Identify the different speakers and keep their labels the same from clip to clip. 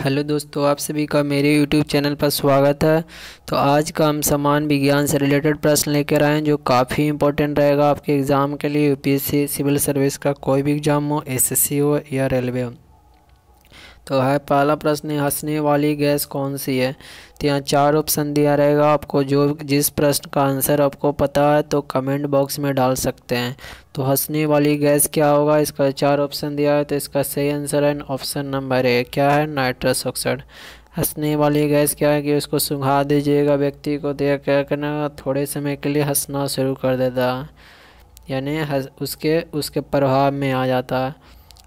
Speaker 1: hello दोस्तों आप सभी का मेरे यूट्यूब चैनल पर स्वागत है तो आज का हम समान विज्ञान से रिलेटेड प्रश्न लेकर आए हैं जो काफ़ी इंपॉर्टेंट रहेगा आपके एग्ज़ाम के लिए यूपीएससी सिविल सर्विस का कोई भी एग्ज़ाम हो एसएससी हो या रेलवे हो तो है पहला प्रश्न हंसने वाली गैस कौन सी है तो यहाँ चार ऑप्शन दिया रहेगा आपको जो जिस प्रश्न का आंसर आपको पता है तो कमेंट बॉक्स में डाल सकते हैं तो हंसने वाली गैस क्या होगा इसका चार ऑप्शन दिया है तो इसका सही आंसर है ऑप्शन नंबर ए क्या है नाइट्रस ऑक्साइड हंसने वाली गैस क्या है कि उसको सुंघा दीजिएगा व्यक्ति को देख क्या करना थोड़े समय के लिए हंसना शुरू कर देता यानी उसके उसके प्रभाव में आ जाता है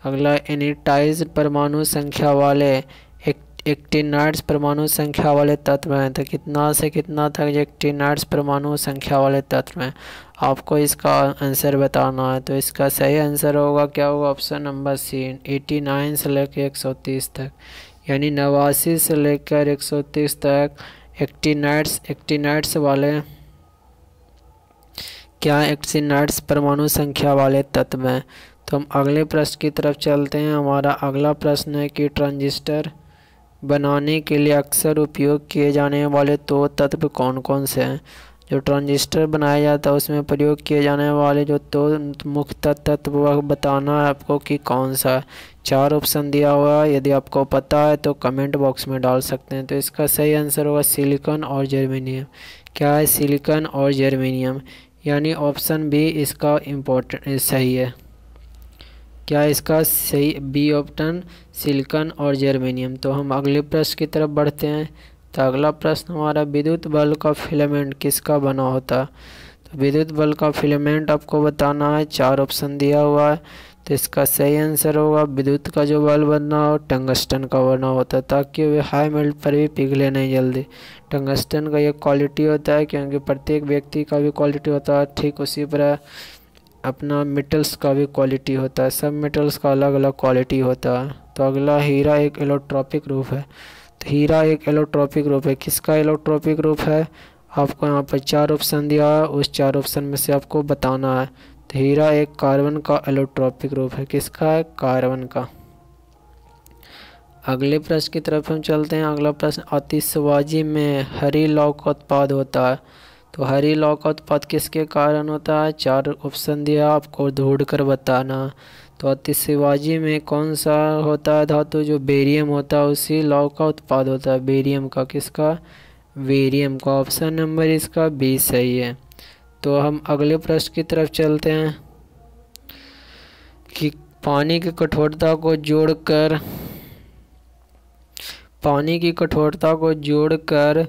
Speaker 1: अगला एनिटाइज परमाणु संख्या वाले एक, एक्टिनाइड्स परमाणु संख्या वाले तत्व हैं तो कितना से कितना तक एक्टिनाइड्स परमाणु संख्या वाले तत्व हैं आपको इसका आंसर बताना है तो इसका सही आंसर होगा क्या होगा option number C eighty nine से लेकर एक सौ तीस तक यानी नवासी से लेकर एक सौ तीस तक एक्टिनाइड्स एक्टिनाइड्स वाले क्या एक्टिनाइड्स परमाणु संख्या वाले तत्व हैं तो हम अगले प्रश्न की तरफ चलते हैं हमारा अगला प्रश्न है कि ट्रांजिस्टर बनाने के लिए अक्सर उपयोग किए जाने वाले तो तत्व कौन कौन से हैं जो ट्रांजिस्टर बनाया जाता है उसमें प्रयोग किए जाने वाले जो तो मुख्य तत्व वह बताना है आपको कि कौन सा चार ऑप्शन दिया हुआ है यदि आपको पता है तो कमेंट बॉक्स में डाल सकते हैं तो इसका सही आंसर होगा सिलिकॉन और जर्मेनियम क्या है सिलिकॉन और जर्मेनियम यानी ऑप्शन भी इसका इम्पोर्टेंट सही है क्या इसका सही बी ऑप्शन सिलिकन और जर्मेनियम तो हम अगले प्रश्न की तरफ बढ़ते हैं तो अगला प्रश्न हमारा विद्युत बल का फिलामेंट किसका बना होता है तो विद्युत बल का फिलामेंट आपको बताना है चार ऑप्शन दिया हुआ है तो इसका सही आंसर होगा विद्युत का जो बल बनना हो टंगस्टन का बना होता है ताकि वे हाई मेल्ट पर भी पिघले नहीं जल्दी टंगस्टन का ये क्वालिटी होता है क्योंकि प्रत्येक व्यक्ति का भी क्वालिटी होता है ठीक उसी पर अपना मेटल्स का भी क्वालिटी होता है सब मेटल्स का अलग अलग क्वालिटी होता है तो अगला हीरा एक एलोट्रॉपिक रूप है तो हीरा एक एलोट्रॉपिक रूप है किसका एलोट्रॉपिक रूप है आपको यहाँ पर चार ऑप्शन दिया है उस चार ऑप्शन में से आपको बताना है तो हीरा एक कार्बन का एलोट्रॉपिक रूप है किसका है कार्बन का अगले प्रश्न की तरफ हम चलते हैं अगला प्रश्न आतिशबाजी में हरी लौ का उत्पाद होता है तो हरी लॉक का उत्पाद किसके कारण होता है चार ऑप्शन दिया आपको ढूंढ कर बताना तो अति शिवाजी में कौन सा होता है धातु जो बेरियम होता है उसी लॉक का उत्पाद होता है बेरियम का किसका वेरियम का ऑप्शन नंबर इसका बी सही है तो हम अगले प्रश्न की तरफ चलते हैं कि पानी की कठोरता को जोड़कर पानी की कठोरता को जोड़कर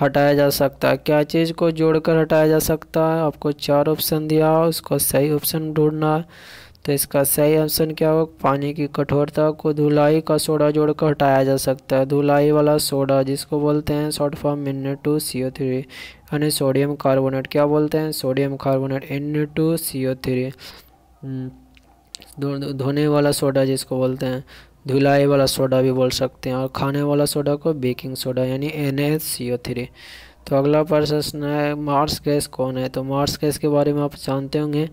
Speaker 1: हटाया जा सकता है क्या चीज़ को जोड़कर हटाया जा सकता है आपको चार ऑप्शन दिया हो उसको सही ऑप्शन ढूंढना तो इसका सही ऑप्शन क्या होगा पानी की कठोरता को धुलाई का सोडा जोड़कर हटाया जा सकता है धुलाई वाला सोडा जिसको बोलते हैं शॉर्ट फॉर्म मिन टू सी ओ थ्री यानी सोडियम कार्बोनेट क्या बोलते हैं sodium carbonate N two C O three धोने वाला सोडा जिसको बोलते हैं धुलाई वाला सोडा भी बोल सकते हैं और खाने वाला सोडा को बेकिंग सोडा यानी एन सी ओ थ्री तो अगला प्रश्न है मार्स गैस कौन है तो मार्स गैस के बारे में आप जानते होंगे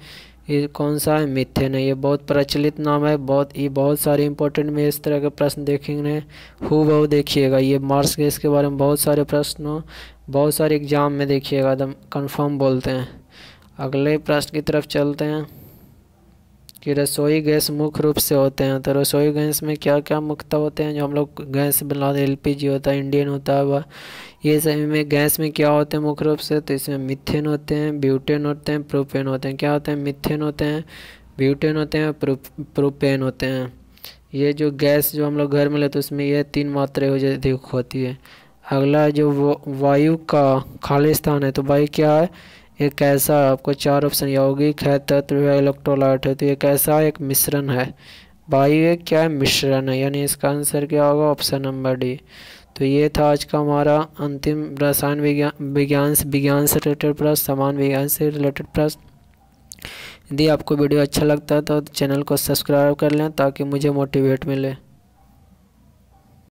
Speaker 1: ये कौन सा है मिथेन है ये बहुत प्रचलित नाम है बहुत ये बहुत सारे इंपॉर्टेंट में इस तरह के प्रश्न देखेंगे हु बहु देखिएगा ये मार्स गैस के बारे में बहुत सारे प्रश्न बहुत सारे एग्जाम में देखिएगा एकदम कन्फर्म बोलते हैं अगले प्रश्न की तरफ चलते हैं कि रसोई गैस मुख्य रूप से होते हैं तो रसोई गैस में क्या क्या मुख्यता होते हैं जो हम लोग गैस बना एल होता है इंडियन होता है वह ये सभी में गैस में क्या होते हैं मुख्य रूप से तो इसमें मिथेन होते हैं ब्यूटेन होते हैं प्रोपेन होते हैं क्या होते हैं मिथेन होते हैं ब्यूटेन होते हैं प्रोपेन होते हैं ये जो गैस जो हम लोग घर में लेते हैं उसमें यह तीन मात्राएँ हो जाती होती है अगला जो वायु का खाली स्थान है तो वायु क्या है ये कैसा आपको चार ऑप्शन यौगिक है तत्व है इलेक्ट्रोलाइट है तो ये कैसा एक मिश्रण है भाई ये क्या मिश्रण है यानी इसका आंसर क्या होगा ऑप्शन नंबर डी तो ये था आज का हमारा अंतिम रसायन विज्ञान विज्ञान विज्ञान से रिलेटेड प्रश्न समान विज्ञान से रिलेटेड प्रश्न यदि आपको वीडियो अच्छा लगता है तो चैनल को सब्सक्राइब कर लें ताकि मुझे मोटिवेट मिले